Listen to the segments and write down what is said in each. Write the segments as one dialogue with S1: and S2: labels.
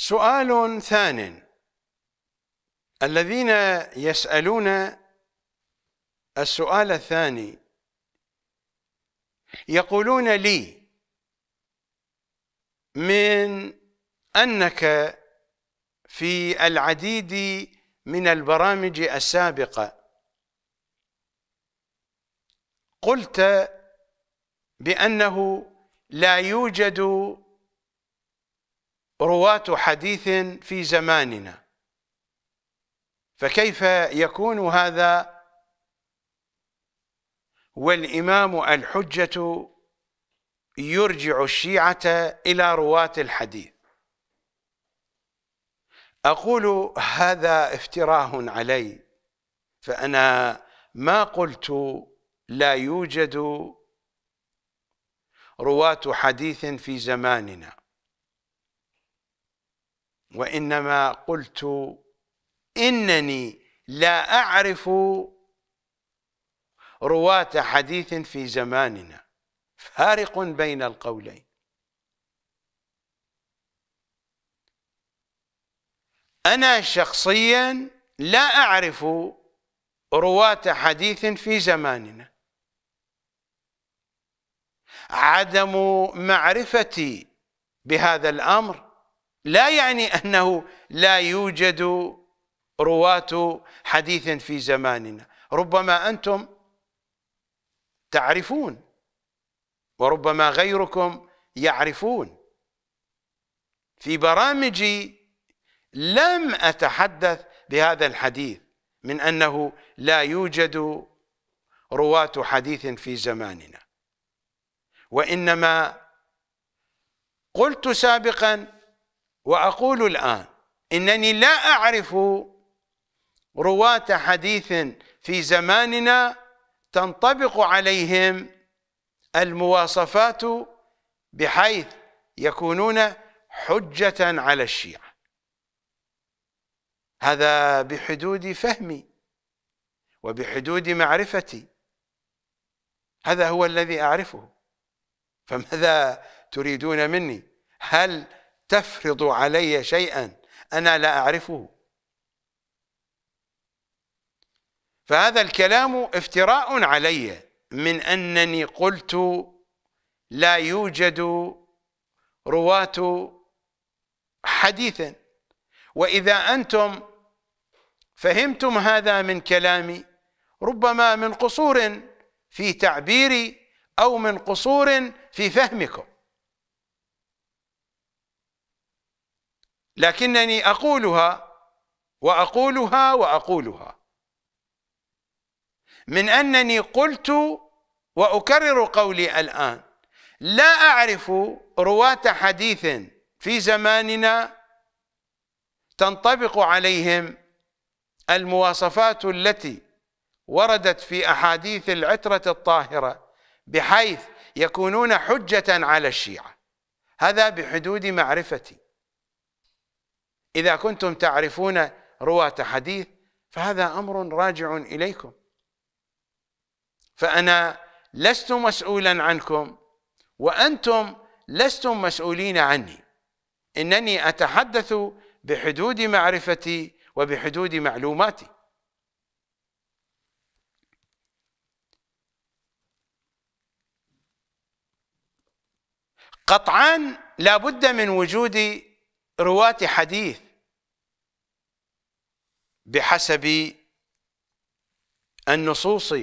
S1: سؤال ثان الذين يسألون السؤال الثاني يقولون لي من أنك في العديد من البرامج السابقة قلت بأنه لا يوجد رواة حديث في زماننا فكيف يكون هذا والإمام الحجة يرجع الشيعة إلى رواة الحديث أقول هذا افتراه علي فأنا ما قلت لا يوجد رواة حديث في زماننا وإنما قلت إنني لا أعرف رواة حديث في زماننا فارق بين القولين أنا شخصيا لا أعرف رواة حديث في زماننا عدم معرفتي بهذا الأمر لا يعني أنه لا يوجد رواة حديث في زماننا ربما أنتم تعرفون وربما غيركم يعرفون في برامجي لم أتحدث بهذا الحديث من أنه لا يوجد رواة حديث في زماننا وإنما قلت سابقا وأقول الآن إنني لا أعرف رواة حديث في زماننا تنطبق عليهم المواصفات بحيث يكونون حجة على الشيعة هذا بحدود فهمي وبحدود معرفتي هذا هو الذي أعرفه فماذا تريدون مني هل تفرض علي شيئا أنا لا أعرفه فهذا الكلام افتراء علي من أنني قلت لا يوجد رواة حديثا وإذا أنتم فهمتم هذا من كلامي ربما من قصور في تعبيري أو من قصور في فهمكم لكنني أقولها وأقولها وأقولها من أنني قلت وأكرر قولي الآن لا أعرف رواة حديث في زماننا تنطبق عليهم المواصفات التي وردت في أحاديث العترة الطاهرة بحيث يكونون حجة على الشيعة هذا بحدود معرفتي إذا كنتم تعرفون رواة حديث فهذا أمر راجع إليكم فأنا لست مسؤولا عنكم وأنتم لستم مسؤولين عني إنني أتحدث بحدود معرفتي وبحدود معلوماتي قطعا لا بد من وجود رواة حديث بحسب النصوص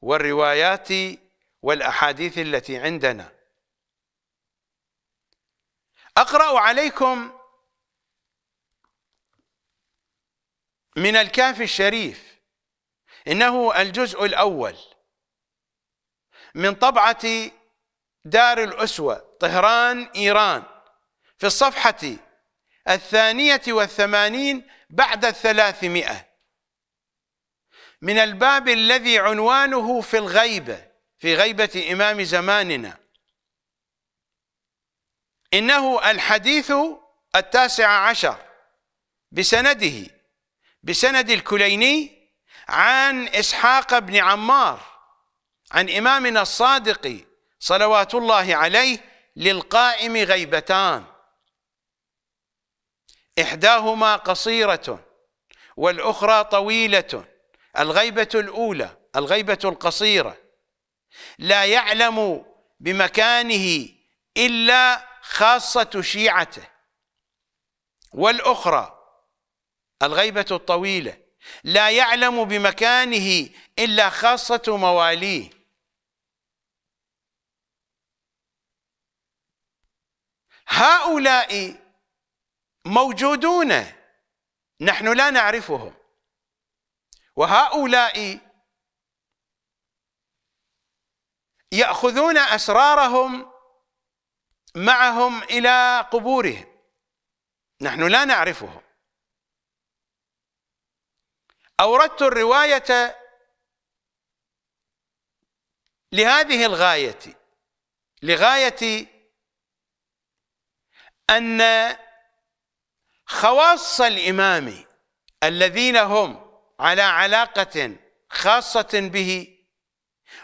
S1: والروايات والأحاديث التي عندنا أقرأ عليكم من الكاف الشريف إنه الجزء الأول من طبعة دار الأسوة طهران إيران في الصفحة الثانية والثمانين بعد الثلاثمائة من الباب الذي عنوانه في الغيبة في غيبة إمام زماننا إنه الحديث التاسع عشر بسنده بسند الكليني عن إسحاق بن عمار عن إمامنا الصادق صلوات الله عليه للقائم غيبتان إحداهما قصيرة والأخرى طويلة الغيبة الأولى الغيبة القصيرة لا يعلم بمكانه إلا خاصة شيعته والأخرى الغيبة الطويلة لا يعلم بمكانه إلا خاصة مواليه هؤلاء موجودون نحن لا نعرفهم وهؤلاء ياخذون اسرارهم معهم الى قبورهم نحن لا نعرفهم اوردت الروايه لهذه الغايه لغايه ان خواص الإمام الذين هم على علاقة خاصة به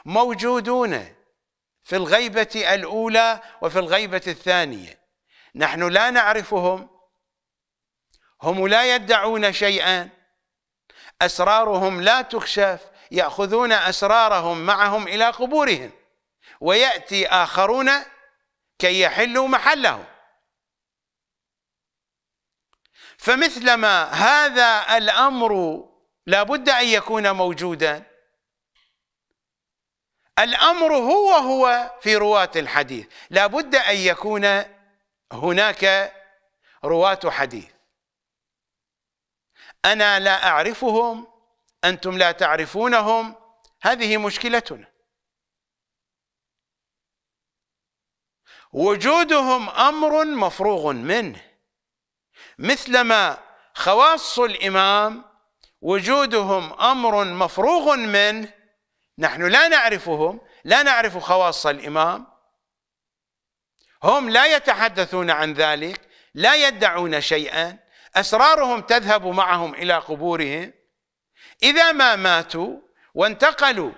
S1: موجودون في الغيبة الأولى وفي الغيبة الثانية نحن لا نعرفهم هم لا يدعون شيئا أسرارهم لا تكشف يأخذون أسرارهم معهم إلى قبورهم ويأتي آخرون كي يحلوا محلهم فمثلما هذا الامر لابد ان يكون موجودا الامر هو هو في رواه الحديث لابد ان يكون هناك رواه حديث انا لا اعرفهم انتم لا تعرفونهم هذه مشكلتنا وجودهم امر مفروغ منه مثلما خواص الإمام وجودهم أمر مفروغ منه نحن لا نعرفهم لا نعرف خواص الإمام هم لا يتحدثون عن ذلك لا يدعون شيئا أسرارهم تذهب معهم إلى قبورهم إذا ما ماتوا وانتقلوا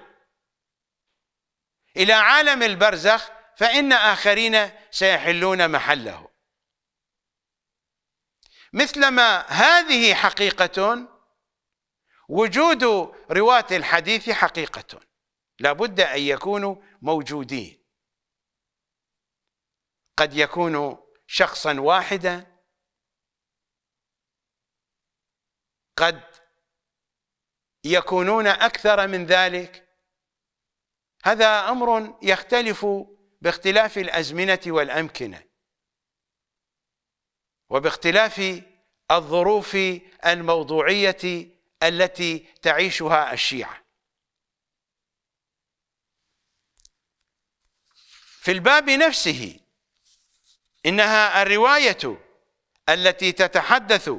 S1: إلى عالم البرزخ فإن آخرين سيحلون محلهم مثلما هذه حقيقة وجود رواة الحديث حقيقة لابد أن يكونوا موجودين قد يكون شخصا واحدا قد يكونون أكثر من ذلك هذا أمر يختلف باختلاف الأزمنة والأمكنة وباختلاف الظروف الموضوعيه التي تعيشها الشيعه في الباب نفسه انها الروايه التي تتحدث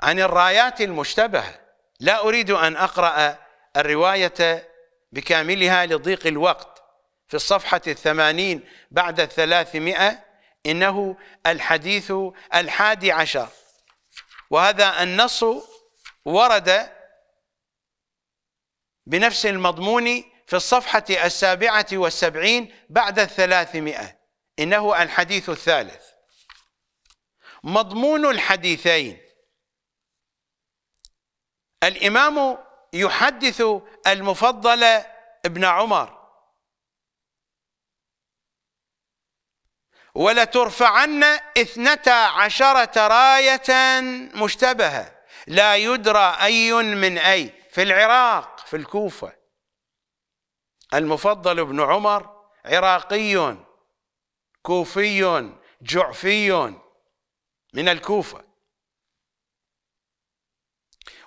S1: عن الرايات المشتبهه لا اريد ان اقرا الروايه بكاملها لضيق الوقت في الصفحة الثمانين بعد الثلاثمائة إنه الحديث الحادي عشر وهذا النص ورد بنفس المضمون في الصفحة السابعة والسبعين بعد الثلاثمائة إنه الحديث الثالث مضمون الحديثين الإمام يحدث المفضل ابن عمر ولترفعن اثنتا عشرة راية مشتبهة لا يدرى أي من أي في العراق في الكوفة المفضل بن عمر عراقي كوفي جعفي من الكوفة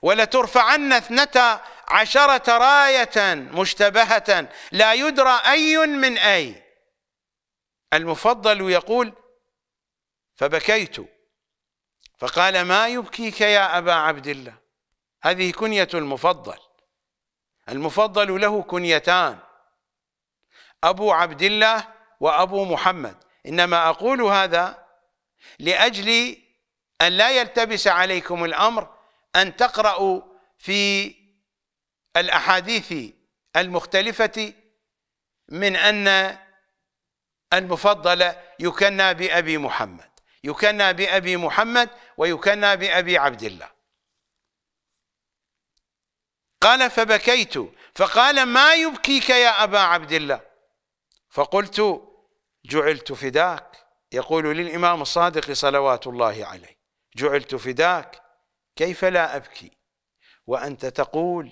S1: ولترفعن اثنتا عشرة راية مشتبهة لا يدرى أي من أي المفضل يقول فبكيت فقال ما يبكيك يا أبا عبد الله هذه كنية المفضل المفضل له كنيتان أبو عبد الله وأبو محمد إنما أقول هذا لأجل أن لا يلتبس عليكم الأمر أن تقرأوا في الأحاديث المختلفة من أن المفضلة يكنى بأبي محمد يكنى بأبي محمد ويكنى بأبي عبد الله قال فبكيت فقال ما يبكيك يا أبا عبد الله فقلت جعلت فداك يقول للإمام الصادق صلوات الله عليه جعلت فداك كيف لا أبكي وأنت تقول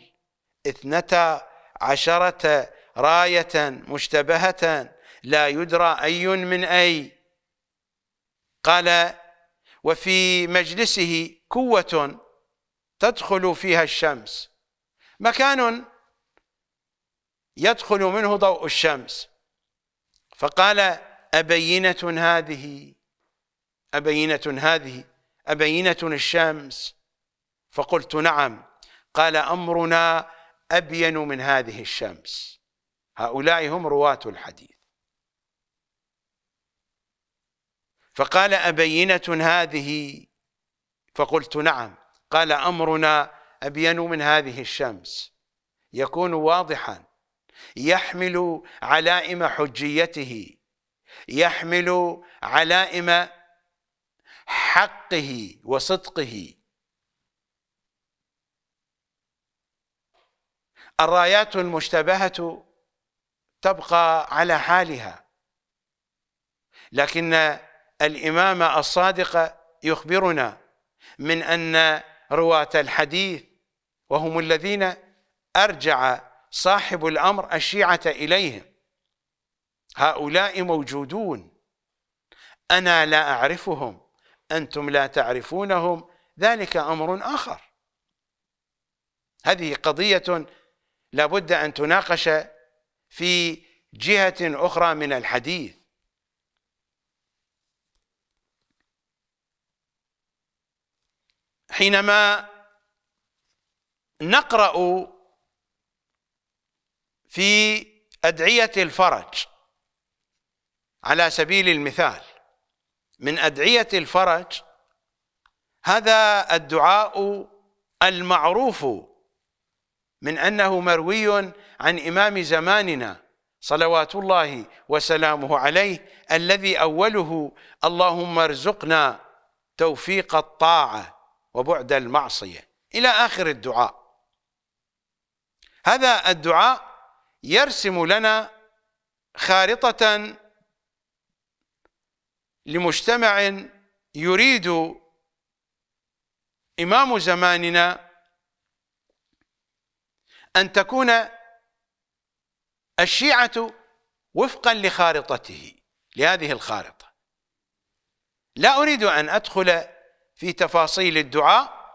S1: اثنتا عشرة راية مشتبهة لا يدرى أي من أي قال وفي مجلسه كوة تدخل فيها الشمس مكان يدخل منه ضوء الشمس فقال أبينة هذه أبينة هذه أبينة الشمس فقلت نعم قال أمرنا أبين من هذه الشمس هؤلاء هم رواة الحديث فقال أبينة هذه فقلت نعم قال أمرنا أبين من هذه الشمس يكون واضحا يحمل علائم حجيته يحمل علائم حقه وصدقه الرايات المشتبهة تبقى على حالها لكن الإمامة الصادقة يخبرنا من أن رواة الحديث وهم الذين أرجع صاحب الأمر الشيعة إليهم هؤلاء موجودون أنا لا أعرفهم أنتم لا تعرفونهم ذلك أمر آخر هذه قضية لابد أن تناقش في جهة أخرى من الحديث حينما نقرأ في أدعية الفرج على سبيل المثال من أدعية الفرج هذا الدعاء المعروف من أنه مروي عن إمام زماننا صلوات الله وسلامه عليه الذي أوله اللهم ارزقنا توفيق الطاعة وبعد المعصية إلى آخر الدعاء هذا الدعاء يرسم لنا خارطة لمجتمع يريد إمام زماننا أن تكون الشيعة وفقا لخارطته لهذه الخارطة لا أريد أن أدخل في تفاصيل الدعاء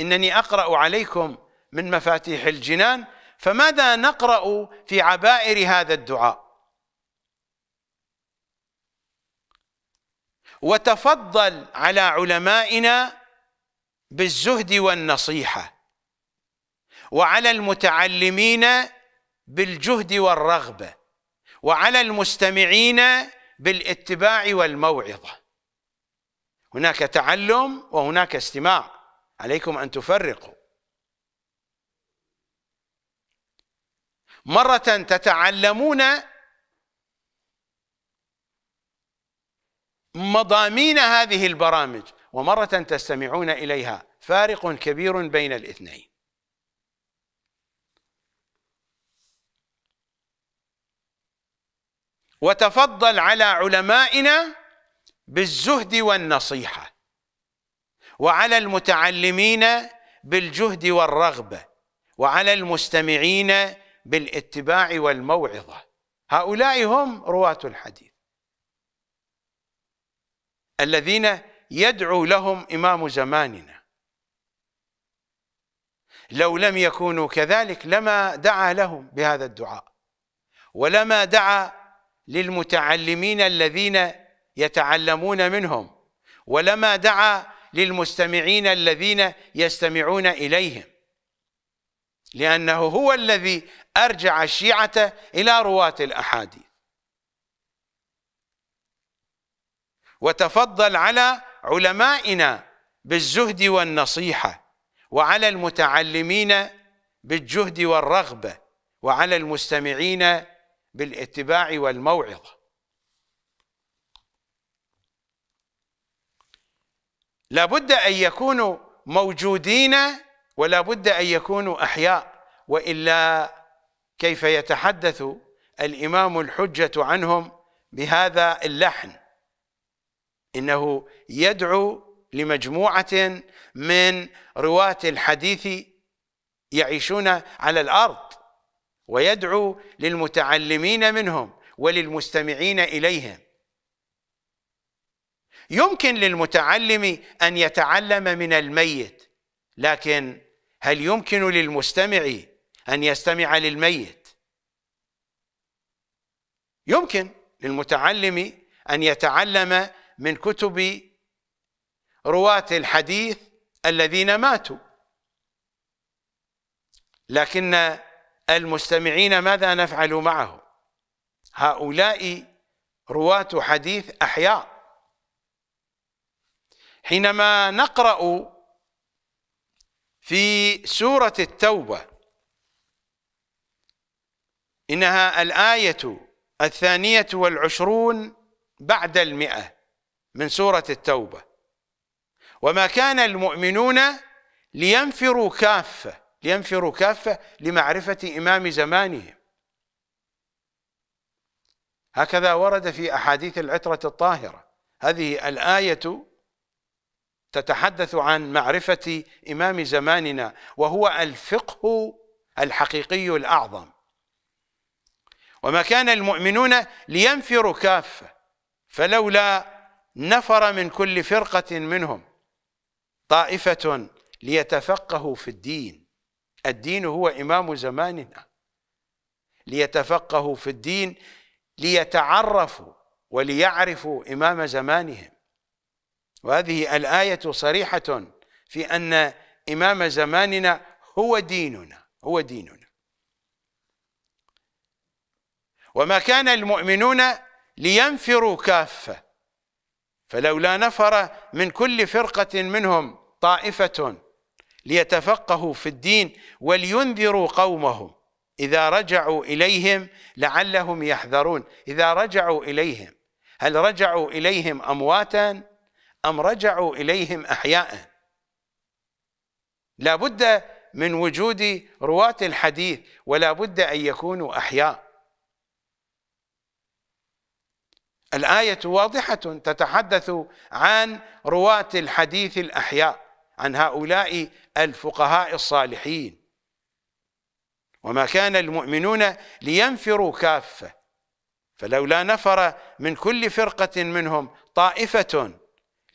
S1: انني اقرا عليكم من مفاتيح الجنان فماذا نقرا في عبائر هذا الدعاء وتفضل على علمائنا بالزهد والنصيحه وعلى المتعلمين بالجهد والرغبه وعلى المستمعين بالاتباع والموعظه هناك تعلم وهناك استماع عليكم أن تفرقوا مرة تتعلمون مضامين هذه البرامج ومرة تستمعون إليها فارق كبير بين الاثنين وتفضل على علمائنا بالزهد والنصيحة وعلى المتعلمين بالجهد والرغبة وعلى المستمعين بالاتباع والموعظة هؤلاء هم رواة الحديث الذين يدعو لهم إمام زماننا لو لم يكونوا كذلك لما دعا لهم بهذا الدعاء ولما دعا للمتعلمين الذين يتعلمون منهم ولما دعا للمستمعين الذين يستمعون اليهم لانه هو الذي ارجع الشيعه الى رواه الاحاديث وتفضل على علمائنا بالزهد والنصيحه وعلى المتعلمين بالجهد والرغبه وعلى المستمعين بالاتباع والموعظه لابد أن يكونوا موجودين ولا بد أن يكونوا أحياء وإلا كيف يتحدث الإمام الحجة عنهم بهذا اللحن إنه يدعو لمجموعة من رواة الحديث يعيشون على الأرض ويدعو للمتعلمين منهم وللمستمعين إليهم يمكن للمتعلم أن يتعلم من الميت لكن هل يمكن للمستمع أن يستمع للميت يمكن للمتعلم أن يتعلم من كتب رواة الحديث الذين ماتوا لكن المستمعين ماذا نفعل معهم هؤلاء رواة حديث أحياء حينما نقرأ في سورة التوبة إنها الآية الثانية والعشرون بعد المئة من سورة التوبة وما كان المؤمنون لينفروا كافة لينفروا كافة لمعرفة إمام زمانهم هكذا ورد في أحاديث العترة الطاهرة هذه الآية تتحدث عن معرفة إمام زماننا وهو الفقه الحقيقي الأعظم وما كان المؤمنون لينفروا كافة فلولا نفر من كل فرقة منهم طائفة ليتفقهوا في الدين الدين هو إمام زماننا ليتفقهوا في الدين ليتعرفوا وليعرفوا إمام زمانهم وهذه الآية صريحة في أن إمام زماننا هو ديننا هو ديننا وما كان المؤمنون لينفروا كافة فلولا نفر من كل فرقة منهم طائفة ليتفقهوا في الدين ولينذروا قومهم إذا رجعوا إليهم لعلهم يحذرون إذا رجعوا إليهم هل رجعوا إليهم أمواتا أم رجعوا إليهم أحياء لا بد من وجود رواة الحديث ولا بد أن يكونوا أحياء الآية واضحة تتحدث عن رواة الحديث الأحياء عن هؤلاء الفقهاء الصالحين وما كان المؤمنون لينفروا كافة فلولا نفر من كل فرقة منهم طائفة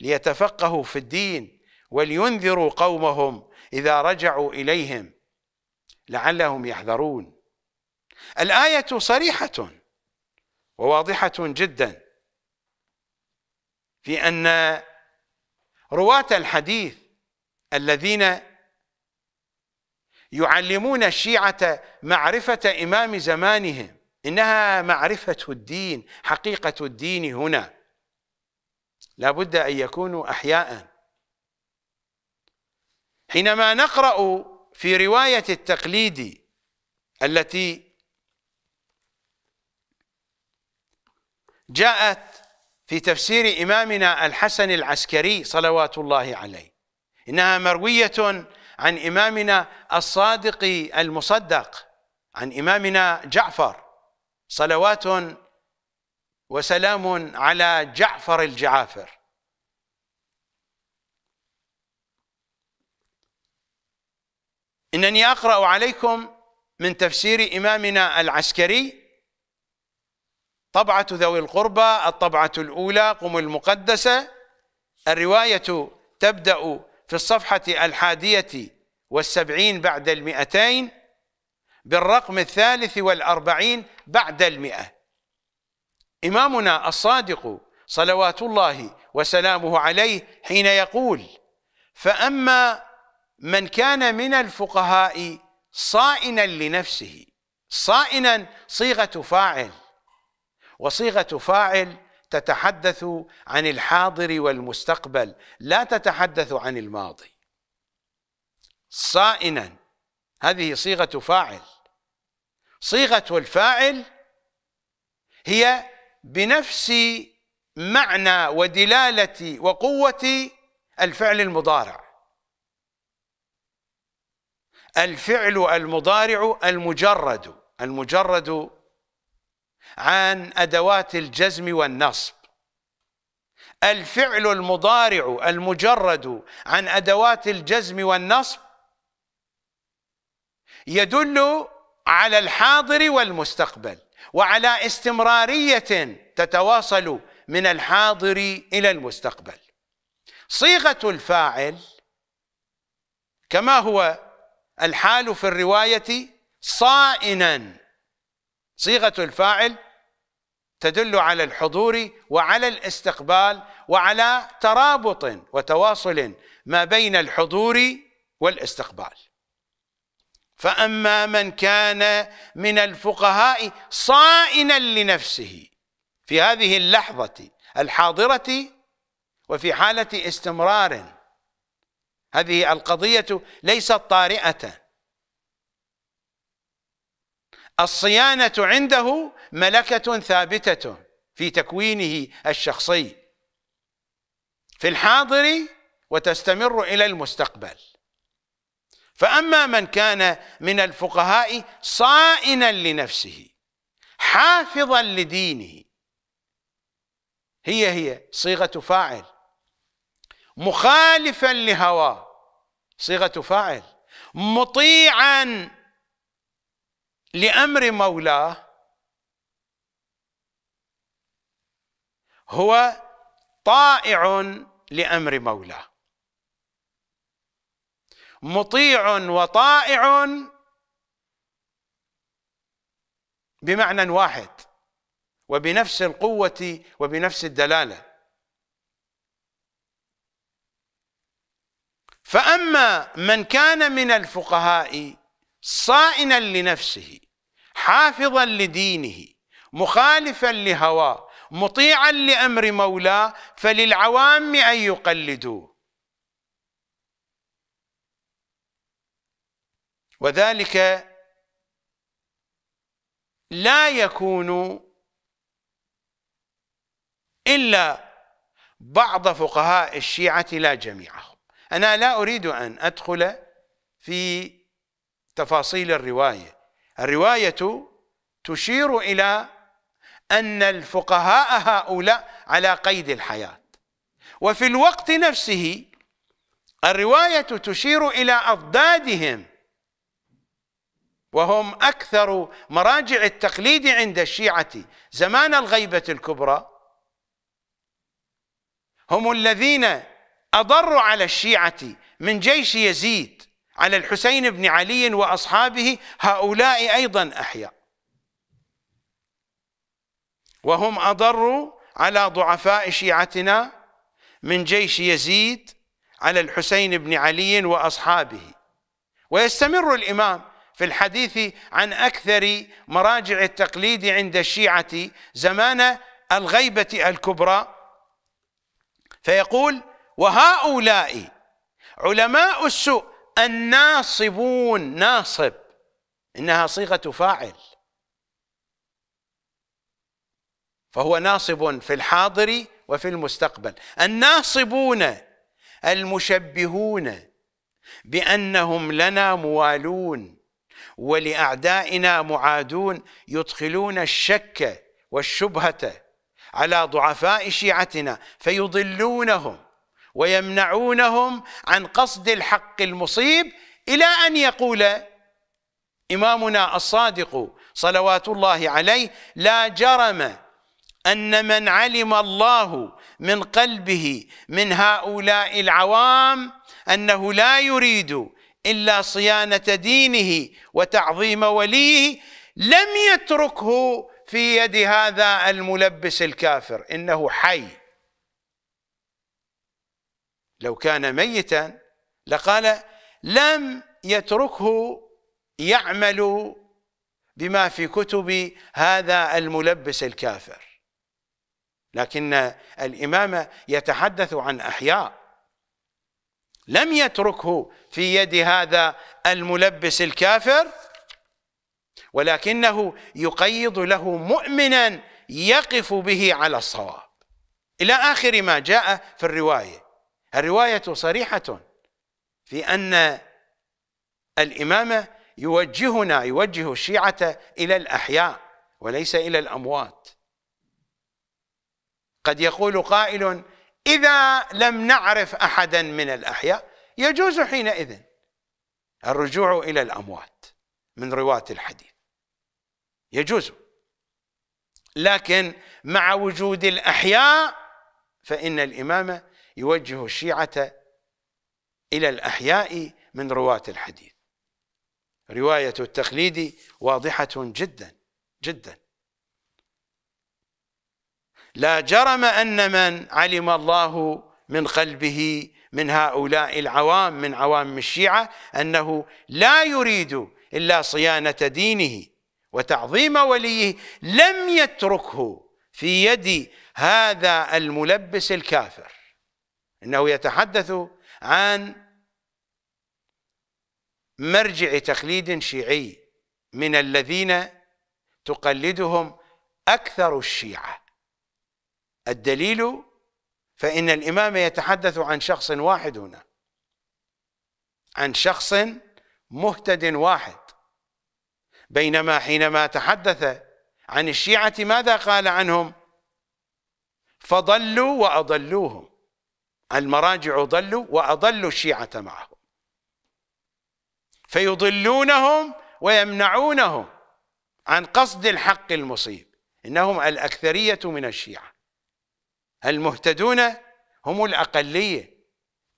S1: ليتفقهوا في الدين ولينذروا قومهم إذا رجعوا إليهم لعلهم يحذرون الآية صريحة وواضحة جدا في أن رواة الحديث الذين يعلمون الشيعة معرفة إمام زمانهم إنها معرفة الدين حقيقة الدين هنا لابد أن يكونوا أحياء حينما نقرأ في رواية التقليد التي جاءت في تفسير إمامنا الحسن العسكري صلوات الله عليه إنها مروية عن إمامنا الصادق المصدق عن إمامنا جعفر صلوات وسلام على جعفر الجعافر انني اقرا عليكم من تفسير امامنا العسكري طبعه ذوي القربى الطبعه الاولى قم المقدسه الروايه تبدا في الصفحه الحاديه والسبعين بعد المئتين بالرقم الثالث والأربعين بعد المئة إمامنا الصادق صلوات الله وسلامه عليه حين يقول فأما من كان من الفقهاء صائنا لنفسه صائنا صيغة فاعل وصيغة فاعل تتحدث عن الحاضر والمستقبل لا تتحدث عن الماضي صائنا هذه صيغة فاعل صيغة الفاعل هي بنفس معنى ودلالة وقوة الفعل المضارع الفعل المضارع المجرد المجرد عن أدوات الجزم والنصب الفعل المضارع المجرد عن أدوات الجزم والنصب يدل على الحاضر والمستقبل وعلى استمرارية تتواصل من الحاضر إلى المستقبل صيغة الفاعل كما هو الحال في الرواية صائنا صيغة الفاعل تدل على الحضور وعلى الاستقبال وعلى ترابط وتواصل ما بين الحضور والاستقبال فأما من كان من الفقهاء صائنا لنفسه في هذه اللحظة الحاضرة وفي حالة استمرار هذه القضية ليست طارئة الصيانة عنده ملكة ثابتة في تكوينه الشخصي في الحاضر وتستمر إلى المستقبل فأما من كان من الفقهاء صائنا لنفسه حافظا لدينه هي هي صيغة فاعل مخالفا لهواه صيغة فاعل مطيعا لأمر مولاه هو طائع لأمر مولاه مطيع وطائع بمعنى واحد وبنفس القوة وبنفس الدلالة فأما من كان من الفقهاء صائنا لنفسه حافظا لدينه مخالفا لهواه مطيعا لأمر مولاه فللعوام أن يقلدوه وذلك لا يكون إلا بعض فقهاء الشيعة لا جميعهم أنا لا أريد أن أدخل في تفاصيل الرواية الرواية تشير إلى أن الفقهاء هؤلاء على قيد الحياة وفي الوقت نفسه الرواية تشير إلى أضدادهم وهم أكثر مراجع التقليد عند الشيعة زمان الغيبة الكبرى هم الذين أضروا على الشيعة من جيش يزيد على الحسين بن علي وأصحابه هؤلاء أيضا أحياء وهم أضروا على ضعفاء شيعتنا من جيش يزيد على الحسين بن علي وأصحابه ويستمر الإمام في الحديث عن أكثر مراجع التقليد عند الشيعة زمان الغيبة الكبرى فيقول وهؤلاء علماء السوء الناصبون ناصب إنها صيغة فاعل فهو ناصب في الحاضر وفي المستقبل الناصبون المشبهون بأنهم لنا موالون ولاعدائنا معادون يدخلون الشك والشبهه على ضعفاء شيعتنا فيضلونهم ويمنعونهم عن قصد الحق المصيب الى ان يقول امامنا الصادق صلوات الله عليه لا جرم ان من علم الله من قلبه من هؤلاء العوام انه لا يريد إلا صيانة دينه وتعظيم وليه لم يتركه في يد هذا الملبس الكافر إنه حي لو كان ميتا لقال لم يتركه يعمل بما في كتب هذا الملبس الكافر لكن الإمام يتحدث عن أحياء لم يتركه في يد هذا الملبس الكافر ولكنه يقيض له مؤمنا يقف به على الصواب إلى آخر ما جاء في الرواية الرواية صريحة في أن الإمامة يوجهنا يوجه الشيعة إلى الأحياء وليس إلى الأموات قد يقول قائل إذا لم نعرف أحدا من الأحياء يجوز حينئذ الرجوع إلى الأموات من رواة الحديث يجوز لكن مع وجود الأحياء فإن الإمام يوجه الشيعة إلى الأحياء من رواة الحديث رواية التقليد واضحة جدا جدا لا جرم أن من علم الله من قلبه من هؤلاء العوام من عوام الشيعة أنه لا يريد إلا صيانة دينه وتعظيم وليه لم يتركه في يد هذا الملبس الكافر انه يتحدث عن مرجع تقليد شيعي من الذين تقلدهم اكثر الشيعه الدليل فإن الإمام يتحدث عن شخص واحد هنا عن شخص مهتد واحد بينما حينما تحدث عن الشيعة ماذا قال عنهم فضلوا وأضلوهم المراجع ضلوا وأضلوا الشيعة معهم فيضلونهم ويمنعونهم عن قصد الحق المصيب إنهم الأكثرية من الشيعة المهتدون هم الأقلية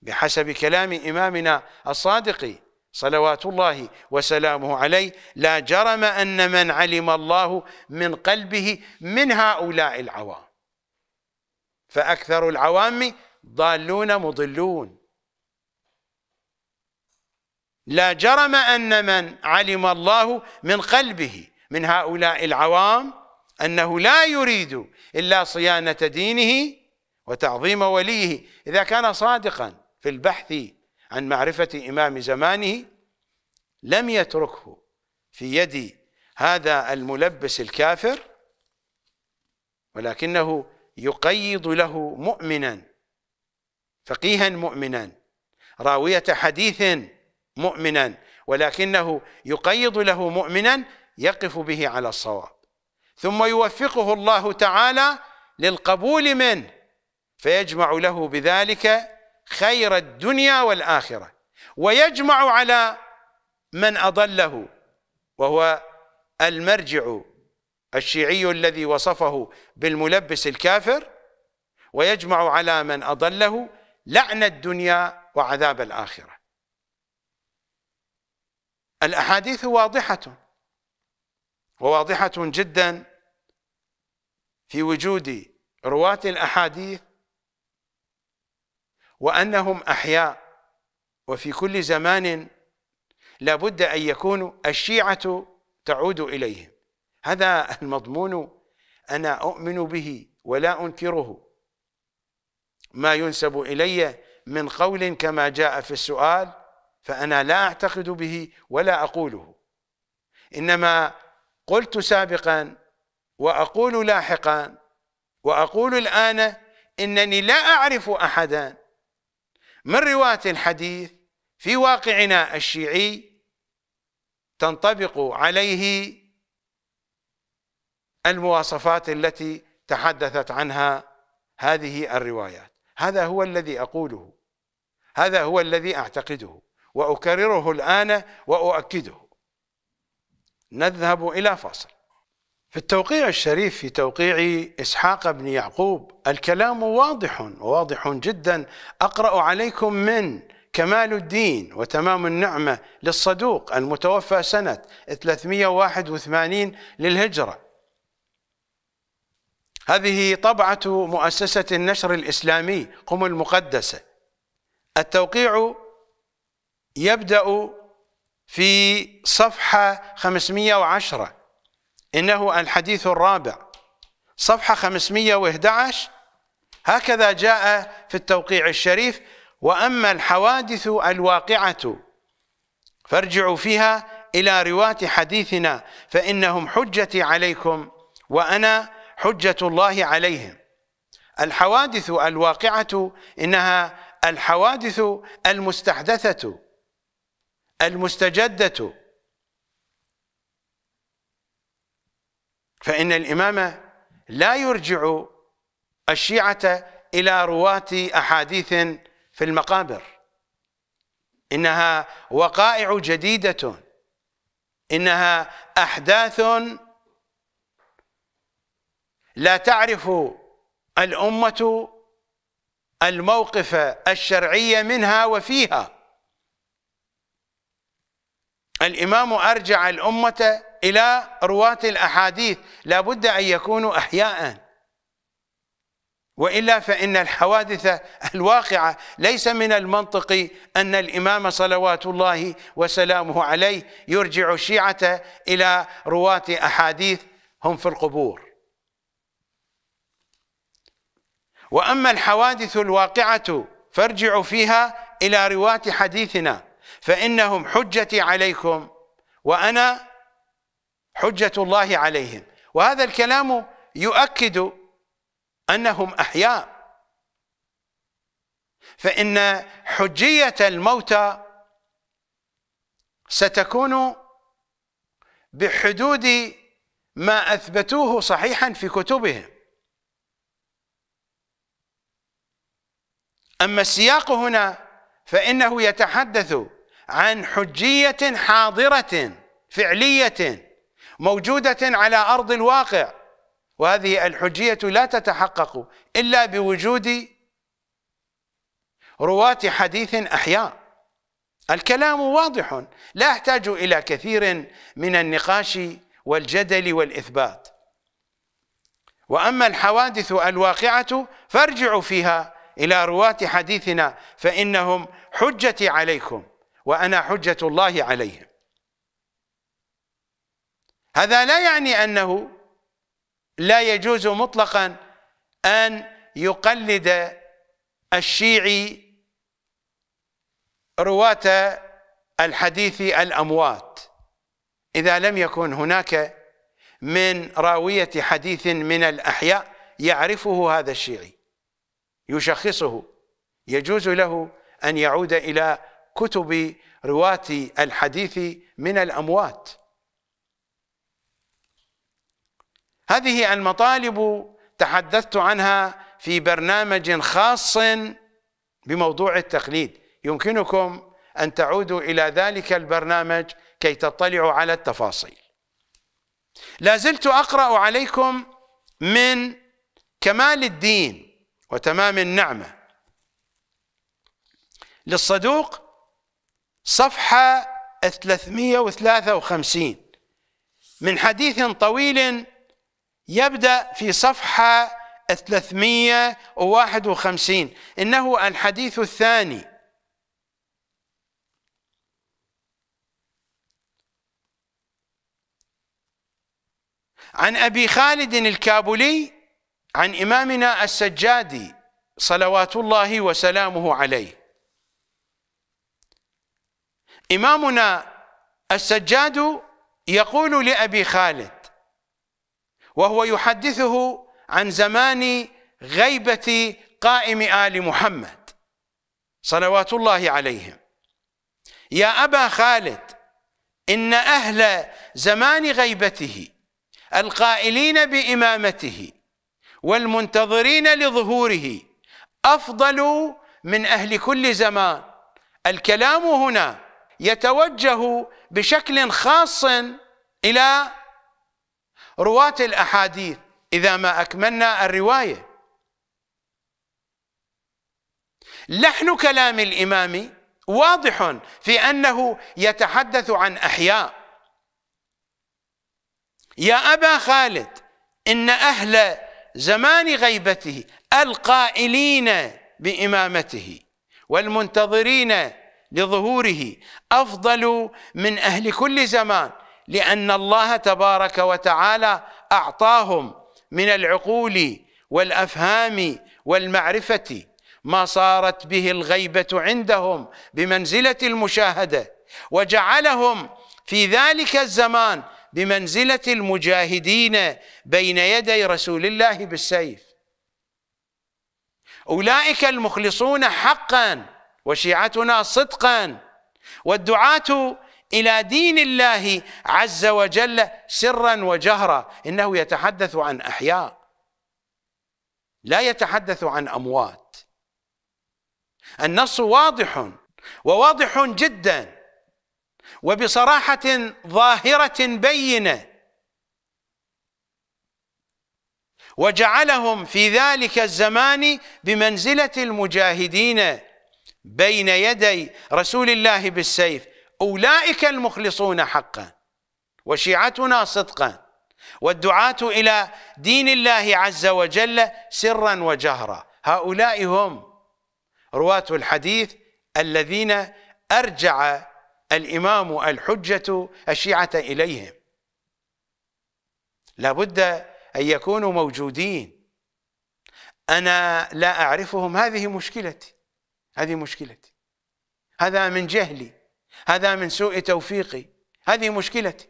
S1: بحسب كلام إمامنا الصادق صلوات الله وسلامه عليه لا جرم أن من علم الله من قلبه من هؤلاء العوام فأكثر العوام ضالون مضلون لا جرم أن من علم الله من قلبه من هؤلاء العوام أنه لا يريد إلا صيانة دينه وتعظيم وليه إذا كان صادقا في البحث عن معرفة إمام زمانه لم يتركه في يد هذا الملبس الكافر ولكنه يقيض له مؤمنا فقيها مؤمنا راوية حديث مؤمنا ولكنه يقيض له مؤمنا يقف به على الصواب ثم يوفقه الله تعالى للقبول منه فيجمع له بذلك خير الدنيا والآخرة ويجمع على من أضله وهو المرجع الشيعي الذي وصفه بالملبس الكافر ويجمع على من أضله لعن الدنيا وعذاب الآخرة الأحاديث واضحة وواضحة جدا في وجود رواة الأحاديث وأنهم أحياء وفي كل زمان لابد أن يكونوا الشيعة تعود إليهم هذا المضمون أنا أؤمن به ولا أنكره ما ينسب إلي من قول كما جاء في السؤال فأنا لا أعتقد به ولا أقوله إنما قلت سابقا واقول لاحقا واقول الان انني لا اعرف احدا من رواه الحديث في واقعنا الشيعي تنطبق عليه المواصفات التي تحدثت عنها هذه الروايات هذا هو الذي اقوله هذا هو الذي اعتقده واكرره الان واؤكده نذهب إلى فاصل في التوقيع الشريف في توقيع إسحاق بن يعقوب الكلام واضح واضح جدا أقرأ عليكم من كمال الدين وتمام النعمة للصدوق المتوفى سنة 381 للهجرة هذه طبعة مؤسسة النشر الإسلامي قم المقدسة التوقيع يبدأ في صفحة 510 إنه الحديث الرابع صفحة 511 هكذا جاء في التوقيع الشريف وأما الحوادث الواقعة فارجعوا فيها إلى رواة حديثنا فإنهم حجتي عليكم وأنا حجة الله عليهم الحوادث الواقعة إنها الحوادث المستحدثة المستجدة فإن الإمام لا يرجع الشيعة إلى رواة أحاديث في المقابر إنها وقائع جديدة إنها أحداث لا تعرف الأمة الموقف الشرعي منها وفيها الإمام أرجع الأمة إلى رواة الأحاديث لابد أن يكونوا أحياء وإلا فإن الحوادث الواقعة ليس من المنطق أن الإمام صلوات الله وسلامه عليه يرجع الشيعة إلى رواة أحاديث هم في القبور وأما الحوادث الواقعة فارجعوا فيها إلى رواة حديثنا فإنهم حجتي عليكم وأنا حجة الله عليهم وهذا الكلام يؤكد أنهم أحياء فإن حجية الموتى ستكون بحدود ما أثبتوه صحيحا في كتبهم أما السياق هنا فإنه يتحدث عن حجية حاضرة فعلية موجودة على أرض الواقع وهذه الحجية لا تتحقق إلا بوجود رواة حديث أحياء الكلام واضح لا أحتاج إلى كثير من النقاش والجدل والإثبات وأما الحوادث الواقعة فارجعوا فيها إلى رواة حديثنا فإنهم حجتي عليكم وأنا حجة الله عليهم هذا لا يعني أنه لا يجوز مطلقا أن يقلد الشيعي رواة الحديث الأموات إذا لم يكن هناك من راوية حديث من الأحياء يعرفه هذا الشيعي يشخصه يجوز له أن يعود إلى كتب رواة الحديث من الأموات هذه المطالب تحدثت عنها في برنامج خاص بموضوع التقليد يمكنكم أن تعودوا إلى ذلك البرنامج كي تطلعوا على التفاصيل لازلت أقرأ عليكم من كمال الدين وتمام النعمة للصدوق صفحة 353 من حديث طويل يبدأ في صفحة 351 إنه الحديث الثاني عن أبي خالد الكابولي عن إمامنا السجادي صلوات الله وسلامه عليه إمامنا السجاد يقول لأبي خالد وهو يحدثه عن زمان غيبة قائم آل محمد صلوات الله عليهم يا أبا خالد إن أهل زمان غيبته القائلين بإمامته والمنتظرين لظهوره أفضل من أهل كل زمان الكلام هنا يتوجه بشكل خاص إلى رواة الأحاديث إذا ما أكملنا الرواية لحن كلام الإمام واضح في أنه يتحدث عن أحياء يا أبا خالد إن أهل زمان غيبته القائلين بإمامته والمنتظرين لظهوره افضل من اهل كل زمان لان الله تبارك وتعالى اعطاهم من العقول والافهام والمعرفه ما صارت به الغيبه عندهم بمنزله المشاهده وجعلهم في ذلك الزمان بمنزله المجاهدين بين يدي رسول الله بالسيف اولئك المخلصون حقا وشيعتنا صدقا والدعاة إلى دين الله عز وجل سرا وجهرا إنه يتحدث عن أحياء لا يتحدث عن أموات النص واضح وواضح جدا وبصراحة ظاهرة بينة وجعلهم في ذلك الزمان بمنزلة المجاهدين بين يدي رسول الله بالسيف أولئك المخلصون حقا وشيعتنا صدقا والدعاة إلى دين الله عز وجل سرا وجهرا هؤلاء هم رواة الحديث الذين أرجع الإمام الحجة الشيعة إليهم لابد أن يكونوا موجودين أنا لا أعرفهم هذه مشكلتي هذه مشكلتي هذا من جهلي هذا من سوء توفيقي هذه مشكلتي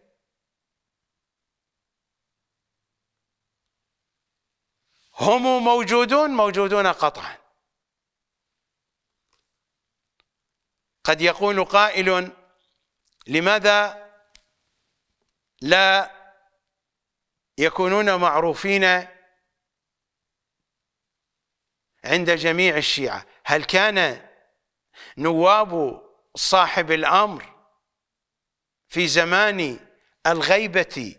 S1: هم موجودون موجودون قطعا قد يقول قائل لماذا لا يكونون معروفين عند جميع الشيعة هل كان نواب صاحب الامر في زمان الغيبه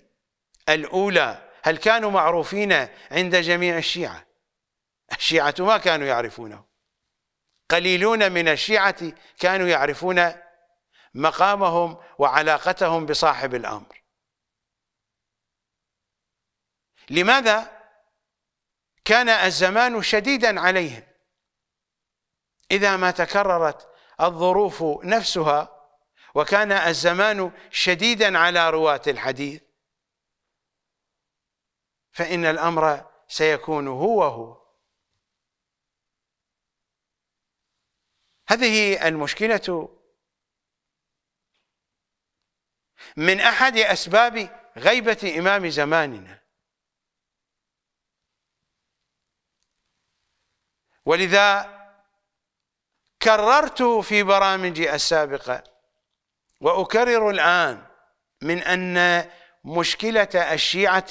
S1: الاولى هل كانوا معروفين عند جميع الشيعه الشيعه ما كانوا يعرفونه قليلون من الشيعه كانوا يعرفون مقامهم وعلاقتهم بصاحب الامر لماذا كان الزمان شديدا عليهم إذا ما تكررت الظروف نفسها وكان الزمان شديدا على رواة الحديث فإن الأمر سيكون هو هو هذه المشكلة من أحد أسباب غيبة إمام زماننا ولذا كررته في برامجي السابقة وأكرر الآن من أن مشكلة الشيعة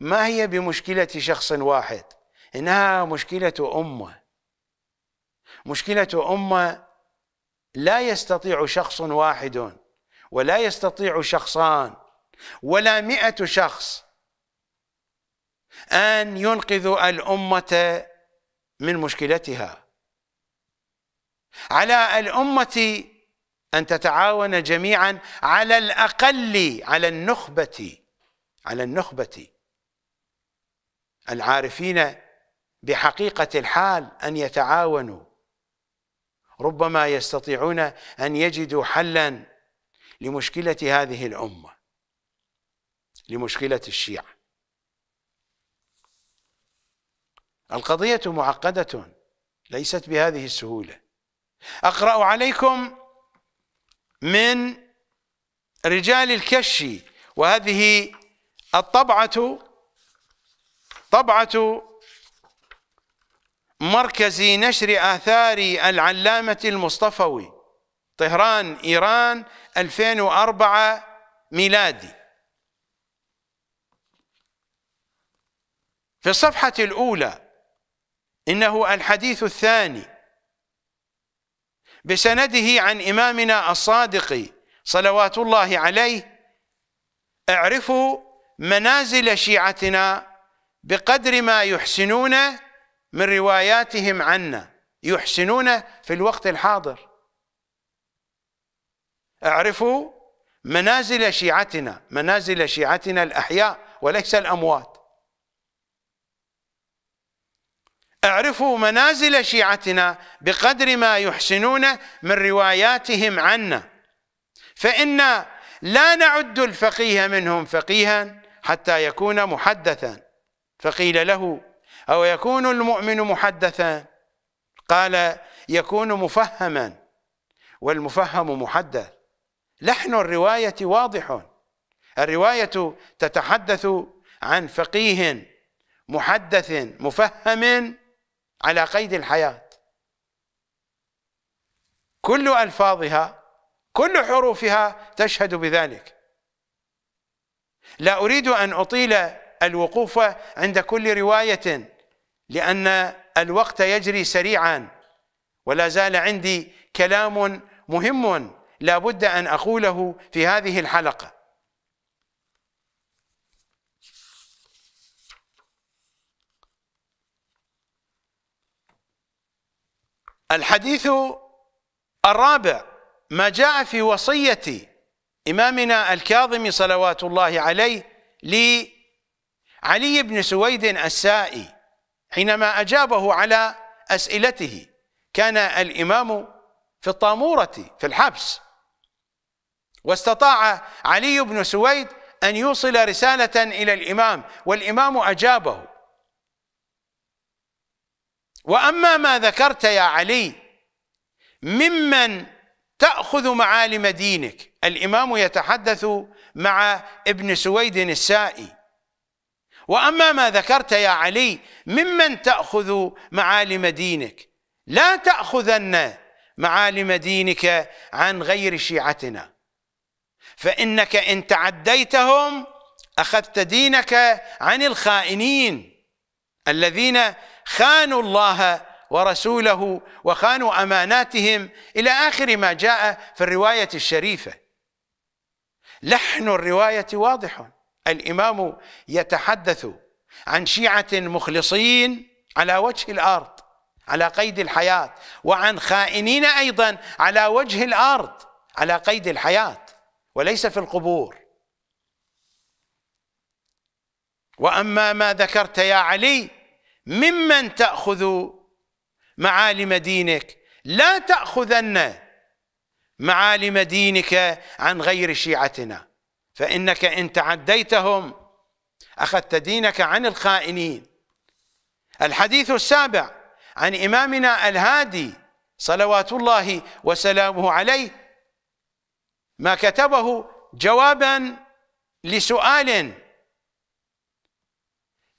S1: ما هي بمشكلة شخص واحد إنها مشكلة أمة مشكلة أمة لا يستطيع شخص واحد ولا يستطيع شخصان ولا مئة شخص أن ينقذ الأمة من مشكلتها على الأمة أن تتعاون جميعا على الأقل على النخبة على النخبة العارفين بحقيقة الحال أن يتعاونوا ربما يستطيعون أن يجدوا حلا لمشكلة هذه الأمة لمشكلة الشيعة القضية معقدة ليست بهذه السهولة أقرأ عليكم من رجال الكشي وهذه الطبعة طبعة مركز نشر آثار العلامة المصطفوي طهران إيران 2004 ميلادي في الصفحة الأولى إنه الحديث الثاني بسنده عن إمامنا الصادق صلوات الله عليه اعرفوا منازل شيعتنا بقدر ما يحسنون من رواياتهم عنا يحسنون في الوقت الحاضر اعرفوا منازل شيعتنا منازل شيعتنا الأحياء وليس الأموات اعرفوا منازل شيعتنا بقدر ما يحسنون من رواياتهم عنا فإنا لا نعد الفقيه منهم فقيها حتى يكون محدثا فقيل له أو يكون المؤمن محدثا قال يكون مفهما والمفهم محدث لحن الرواية واضح الرواية تتحدث عن فقيه محدث مفهم على قيد الحياة كل ألفاظها كل حروفها تشهد بذلك لا أريد أن أطيل الوقوف عند كل رواية لأن الوقت يجري سريعا ولا زال عندي كلام مهم لا بد أن أقوله في هذه الحلقة الحديث الرابع ما جاء في وصية إمامنا الكاظم صلوات الله عليه لعلي بن سويد السائي حينما أجابه على أسئلته كان الإمام في الطامورة في الحبس واستطاع علي بن سويد أن يوصل رسالة إلى الإمام والإمام أجابه واما ما ذكرت يا علي ممن تاخذ معالم دينك الامام يتحدث مع ابن سويد السائي واما ما ذكرت يا علي ممن تاخذ معالم دينك لا تاخذن معالم دينك عن غير شيعتنا فانك ان تعديتهم اخذت دينك عن الخائنين الذين خانوا الله ورسوله وخانوا اماناتهم الى اخر ما جاء في الروايه الشريفه لحن الروايه واضح الامام يتحدث عن شيعه مخلصين على وجه الارض على قيد الحياه وعن خائنين ايضا على وجه الارض على قيد الحياه وليس في القبور واما ما ذكرت يا علي ممن تأخذ معالم دينك لا تأخذن معالم دينك عن غير شيعتنا فإنك إن تعديتهم أخذت دينك عن الخائنين الحديث السابع عن إمامنا الهادي صلوات الله وسلامه عليه ما كتبه جوابا لسؤال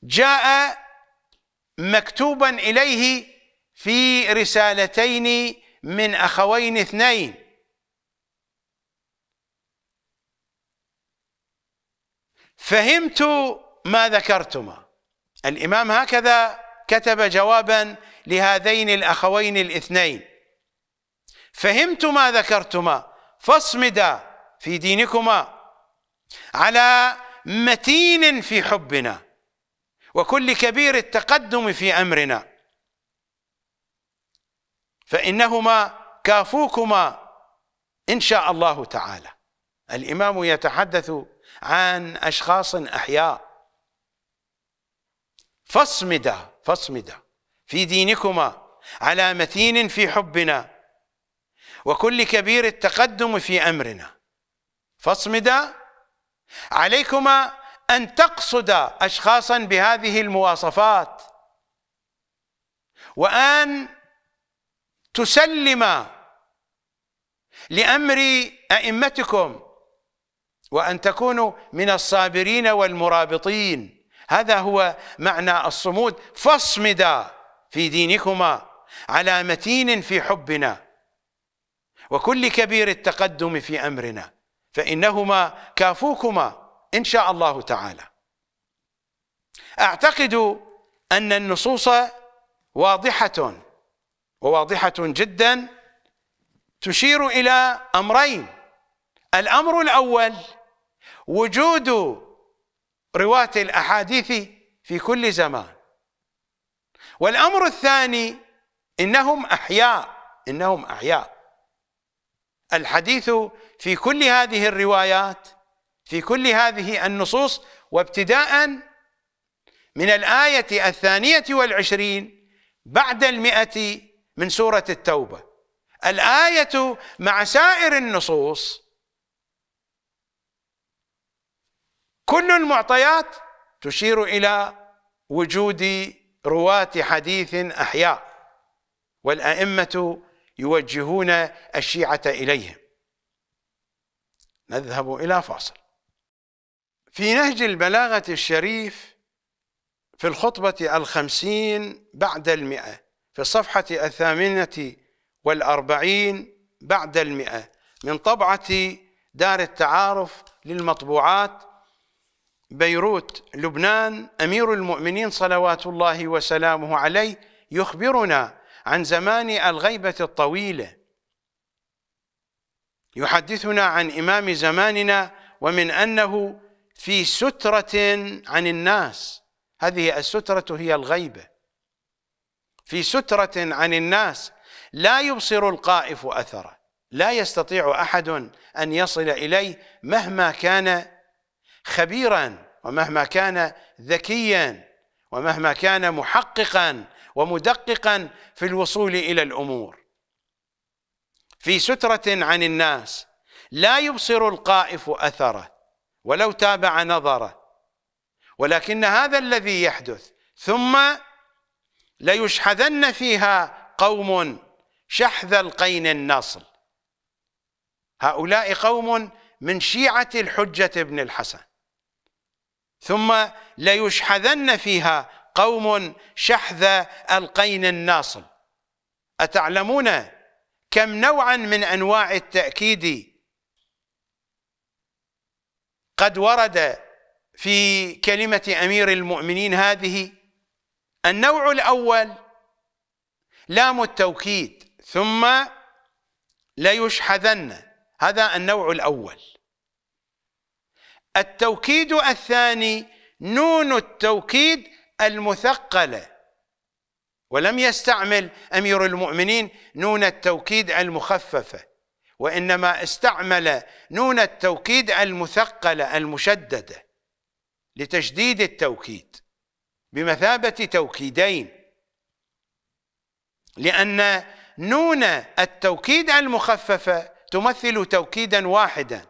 S1: جاء مكتوبا اليه في رسالتين من اخوين اثنين فهمت ما ذكرتما الامام هكذا كتب جوابا لهذين الاخوين الاثنين فهمت ما ذكرتما فاصمدا في دينكما على متين في حبنا وكل كبير التقدم في أمرنا فإنهما كافوكما إن شاء الله تعالى الإمام يتحدث عن أشخاص أحياء فاصمدا فاصمدا في دينكما على متين في حبنا وكل كبير التقدم في أمرنا فاصمدا عليكما ان تقصد اشخاصا بهذه المواصفات وان تسلم لامر ائمتكم وان تكونوا من الصابرين والمرابطين هذا هو معنى الصمود فاصمدا في دينكما على متين في حبنا وكل كبير التقدم في امرنا فانهما كافوكما إن شاء الله تعالى أعتقد أن النصوص واضحة وواضحة جدا تشير إلى أمرين الأمر الأول وجود رواة الأحاديث في كل زمان والأمر الثاني إنهم أحياء إنهم أحياء الحديث في كل هذه الروايات في كل هذه النصوص وابتداء من الآية الثانية والعشرين بعد المئة من سورة التوبة الآية مع سائر النصوص كل المعطيات تشير إلى وجود رواة حديث أحياء والأئمة يوجهون الشيعة إليهم نذهب إلى فاصل في نهج البلاغة الشريف في الخطبة الخمسين بعد المئة في الصفحة الثامنة والأربعين بعد المئة من طبعة دار التعارف للمطبوعات بيروت لبنان أمير المؤمنين صلوات الله وسلامه عليه يخبرنا عن زمان الغيبة الطويلة يحدثنا عن إمام زماننا ومن أنه في سترة عن الناس هذه السترة هي الغيبة في سترة عن الناس لا يبصر القائف أثره لا يستطيع أحد أن يصل إليه مهما كان خبيرا ومهما كان ذكيا ومهما كان محققا ومدققا في الوصول إلى الأمور في سترة عن الناس لا يبصر القائف أثره ولو تابع نظره ولكن هذا الذي يحدث ثم ليشحذن فيها قوم شحذ القين الناصل هؤلاء قوم من شيعة الحجة بن الحسن ثم ليشحذن فيها قوم شحذ القين الناصل أتعلمون كم نوعا من أنواع التأكيد قد ورد في كلمة أمير المؤمنين هذه النوع الأول لام التوكيد ثم ليشحذن هذا النوع الأول التوكيد الثاني نون التوكيد المثقلة ولم يستعمل أمير المؤمنين نون التوكيد المخففة وإنما استعمل نون التوكيد المثقلة المشددة لتشديد التوكيد بمثابة توكيدين لأن نون التوكيد المخففة تمثل توكيدا واحدا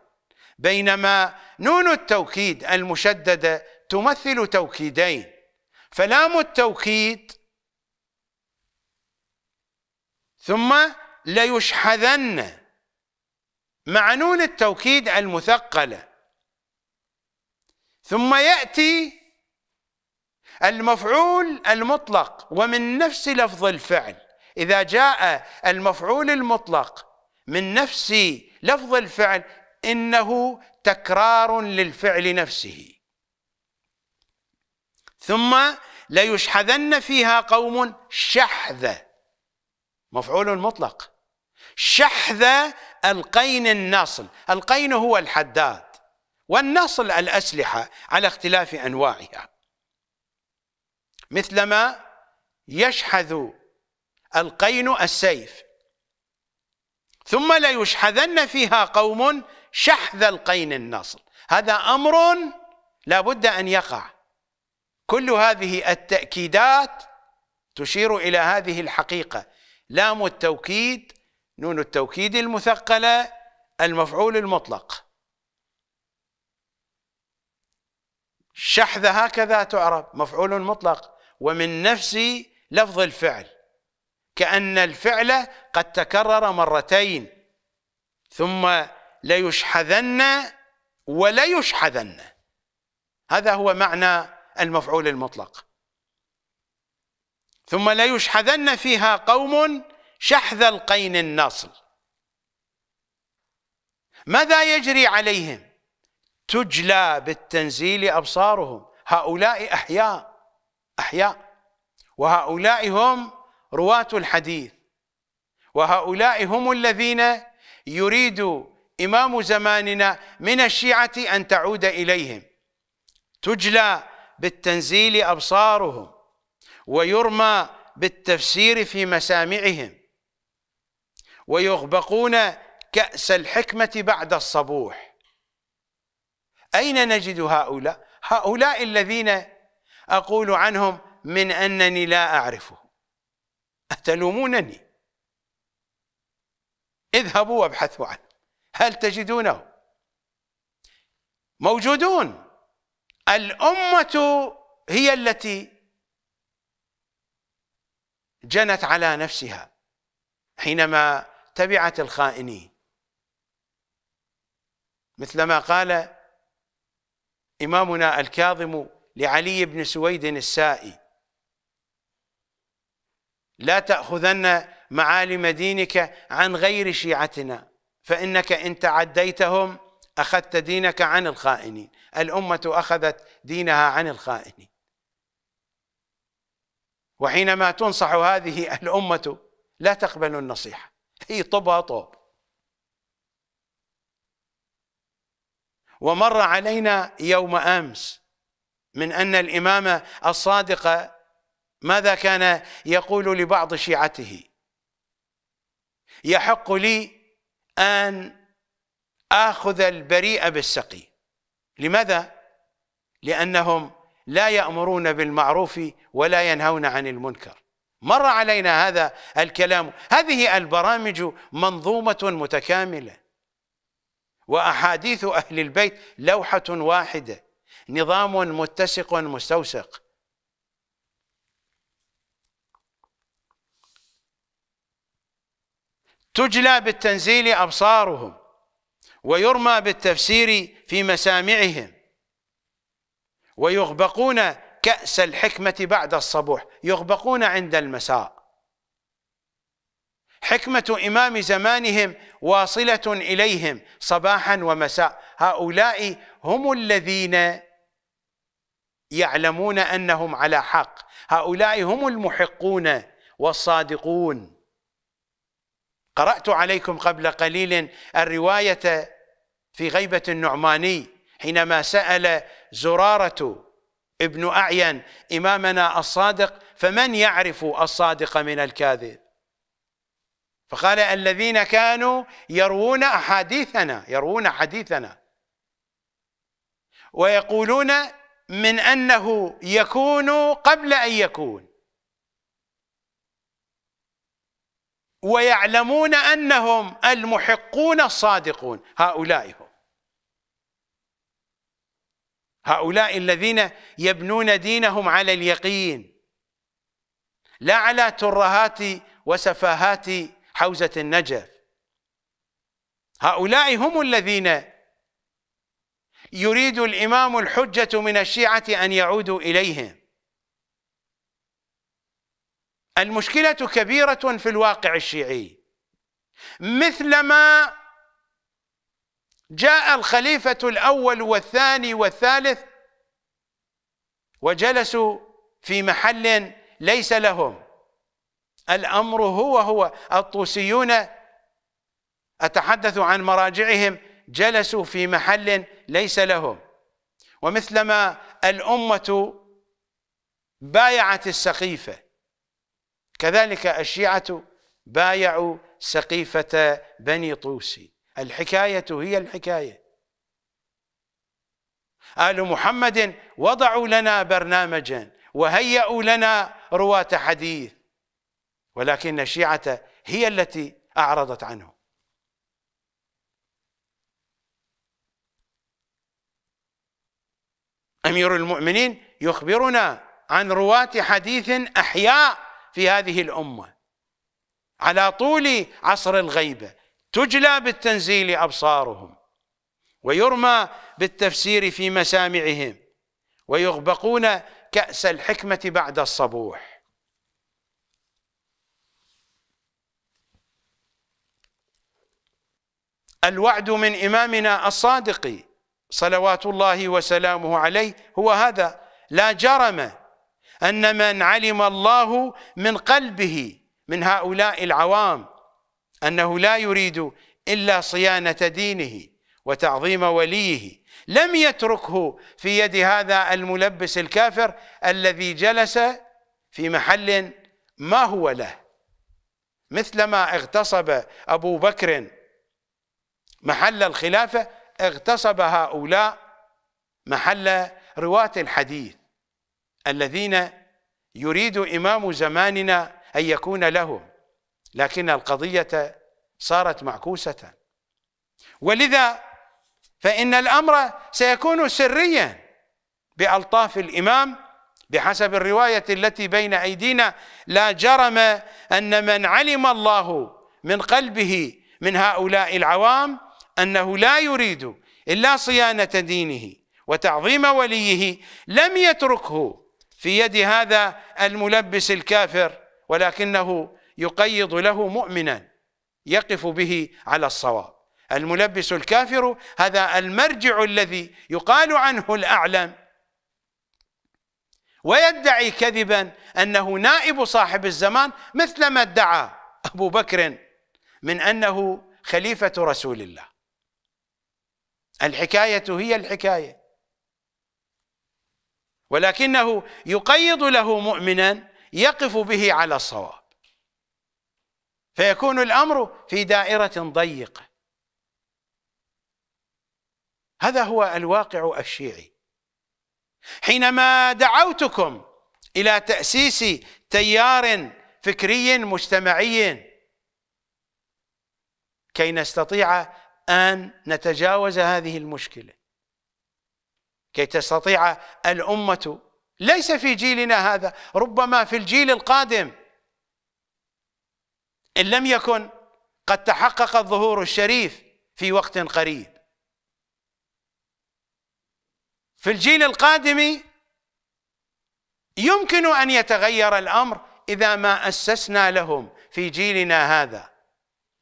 S1: بينما نون التوكيد المشددة تمثل توكيدين فلام التوكيد ثم ليشحذن مع نون التوكيد المثقله ثم ياتي المفعول المطلق ومن نفس لفظ الفعل اذا جاء المفعول المطلق من نفس لفظ الفعل انه تكرار للفعل نفسه ثم ليشحذن فيها قوم شحذة مفعول مطلق شحذة القين النصل القين هو الحداد والنصل الأسلحة على اختلاف أنواعها مثلما يشحذ القين السيف ثم ليشحذن فيها قوم شحذ القين النصل هذا أمر لا بد أن يقع كل هذه التأكيدات تشير إلى هذه الحقيقة لام التوكيد نون التوكيد المثقلة المفعول المطلق شحذ هكذا تعرب مفعول مطلق ومن نفس لفظ الفعل كأن الفعل قد تكرر مرتين ثم ليشحذن وليشحذن هذا هو معنى المفعول المطلق ثم ليشحذن فيها قوم شحذ القين الناصل ماذا يجري عليهم تجلى بالتنزيل أبصارهم هؤلاء أحياء أحياء وهؤلاء هم رواة الحديث وهؤلاء هم الذين يريد إمام زماننا من الشيعة أن تعود إليهم تجلى بالتنزيل أبصارهم ويرمى بالتفسير في مسامعهم ويغبقون كأس الحكمة بعد الصبوح أين نجد هؤلاء؟ هؤلاء الذين أقول عنهم من أنني لا أعرفه أتلومونني اذهبوا وابحثوا عنه هل تجدونه موجودون الأمة هي التي جنت على نفسها حينما تبعت الخائنين مثلما قال إمامنا الكاظم لعلي بن سويد السائي لا تأخذن معالم دينك عن غير شيعتنا فإنك إن تعديتهم أخذت دينك عن الخائنين الأمة أخذت دينها عن الخائنين وحينما تنصح هذه الأمة لا تقبل النصيحة هي طبها طوب ومر علينا يوم امس من ان الامامه الصادقه ماذا كان يقول لبعض شيعته يحق لي ان اخذ البريء بالسقي لماذا لانهم لا يامرون بالمعروف ولا ينهون عن المنكر مر علينا هذا الكلام هذه البرامج منظومة متكاملة وأحاديث أهل البيت لوحة واحدة نظام متسق مستوسق تجلى بالتنزيل أبصارهم ويرمى بالتفسير في مسامعهم ويغبقون كأس الحكمة بعد الصبوح يغبقون عند المساء حكمة إمام زمانهم واصلة إليهم صباحا ومساء هؤلاء هم الذين يعلمون أنهم على حق هؤلاء هم المحقون والصادقون قرأت عليكم قبل قليل الرواية في غيبة النعماني حينما سأل زرارة ابن أعين إمامنا الصادق فمن يعرف الصادق من الكاذب فقال الذين كانوا يروون أحاديثنا يروون حديثنا ويقولون من أنه يكون قبل أن يكون ويعلمون أنهم المحقون الصادقون هؤلاء هم هؤلاء الذين يبنون دينهم على اليقين لا على ترهات وسفاهات حوزة النجف هؤلاء هم الذين يريد الإمام الحجة من الشيعة أن يعودوا إليهم المشكلة كبيرة في الواقع الشيعي مثلما جاء الخليفة الأول والثاني والثالث وجلسوا في محل ليس لهم الأمر هو هو الطوسيون أتحدث عن مراجعهم جلسوا في محل ليس لهم ومثلما الأمة بايعت السقيفة كذلك الشيعة بايعوا سقيفة بني طوسي الحكاية هي الحكاية آل محمد وضعوا لنا برنامجا وهيأوا لنا رواة حديث ولكن الشيعة هي التي أعرضت عنه أمير المؤمنين يخبرنا عن رواة حديث أحياء في هذه الأمة على طول عصر الغيبة تجلى بالتنزيل أبصارهم ويرمى بالتفسير في مسامعهم ويغبقون كأس الحكمة بعد الصبوح الوعد من إمامنا الصادق صلوات الله وسلامه عليه هو هذا لا جرم أن من علم الله من قلبه من هؤلاء العوام أنه لا يريد إلا صيانة دينه وتعظيم وليه لم يتركه في يد هذا الملبس الكافر الذي جلس في محل ما هو له مثلما اغتصب أبو بكر محل الخلافة اغتصب هؤلاء محل رواة الحديث الذين يريد إمام زماننا أن يكون لهم لكن القضية صارت معكوسة ولذا فإن الأمر سيكون سريا بألطاف الإمام بحسب الرواية التي بين أيدينا لا جرم أن من علم الله من قلبه من هؤلاء العوام أنه لا يريد إلا صيانة دينه وتعظيم وليه لم يتركه في يد هذا الملبس الكافر ولكنه يقيض له مؤمنا يقف به على الصواب الملبس الكافر هذا المرجع الذي يقال عنه الأعلم ويدعي كذبا أنه نائب صاحب الزمان مثل ما ادعى أبو بكر من أنه خليفة رسول الله الحكاية هي الحكاية ولكنه يقيض له مؤمنا يقف به على الصواب فيكون الامر في دائره ضيقه هذا هو الواقع الشيعي حينما دعوتكم الى تاسيس تيار فكري مجتمعي كي نستطيع ان نتجاوز هذه المشكله كي تستطيع الامه ليس في جيلنا هذا ربما في الجيل القادم إن لم يكن قد تحقق الظهور الشريف في وقت قريب في الجيل القادم يمكن أن يتغير الأمر إذا ما أسسنا لهم في جيلنا هذا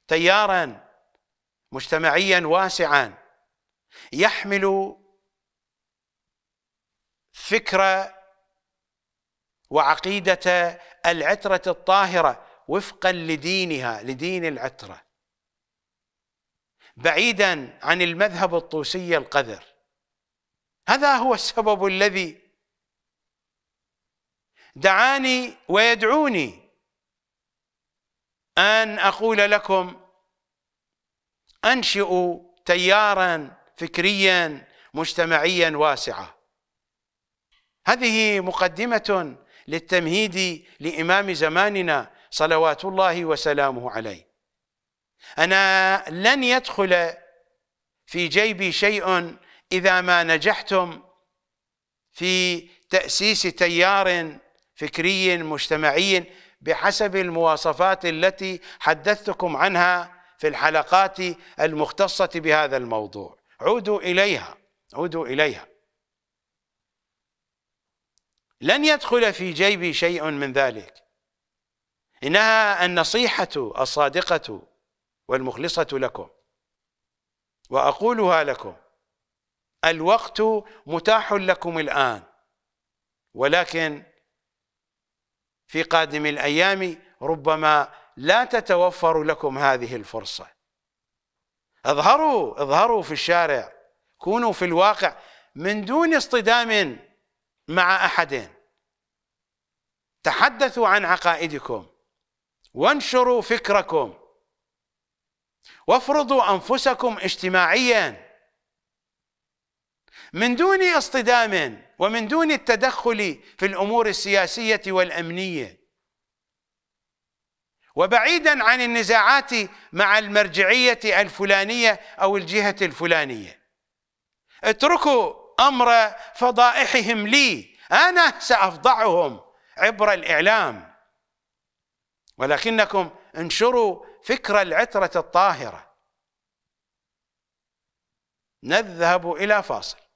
S1: تيارا مجتمعيا واسعا يحمل فكرة وعقيدة العترة الطاهرة وفقا لدينها لدين العترة بعيدا عن المذهب الطوسي القذر هذا هو السبب الذي دعاني ويدعوني أن أقول لكم أنشئوا تيارا فكريا مجتمعيا واسعا هذه مقدمة للتمهيد لإمام زماننا صلوات الله وسلامه عليه أنا لن يدخل في جيبي شيء إذا ما نجحتم في تأسيس تيار فكري مجتمعي بحسب المواصفات التي حدثتكم عنها في الحلقات المختصة بهذا الموضوع عودوا إليها عودوا إليها لن يدخل في جيبي شيء من ذلك إنها النصيحة الصادقة والمخلصة لكم وأقولها لكم الوقت متاح لكم الآن ولكن في قادم الأيام ربما لا تتوفر لكم هذه الفرصة اظهروا اظهروا في الشارع كونوا في الواقع من دون اصطدام مع أحد تحدثوا عن عقائدكم وانشروا فكركم وافرضوا انفسكم اجتماعيا من دون اصطدام ومن دون التدخل في الامور السياسيه والامنيه وبعيدا عن النزاعات مع المرجعيه الفلانيه او الجهه الفلانيه اتركوا امر فضائحهم لي انا سافضعهم عبر الاعلام ولكنكم انشروا فكر العترة الطاهرة نذهب إلى فاصل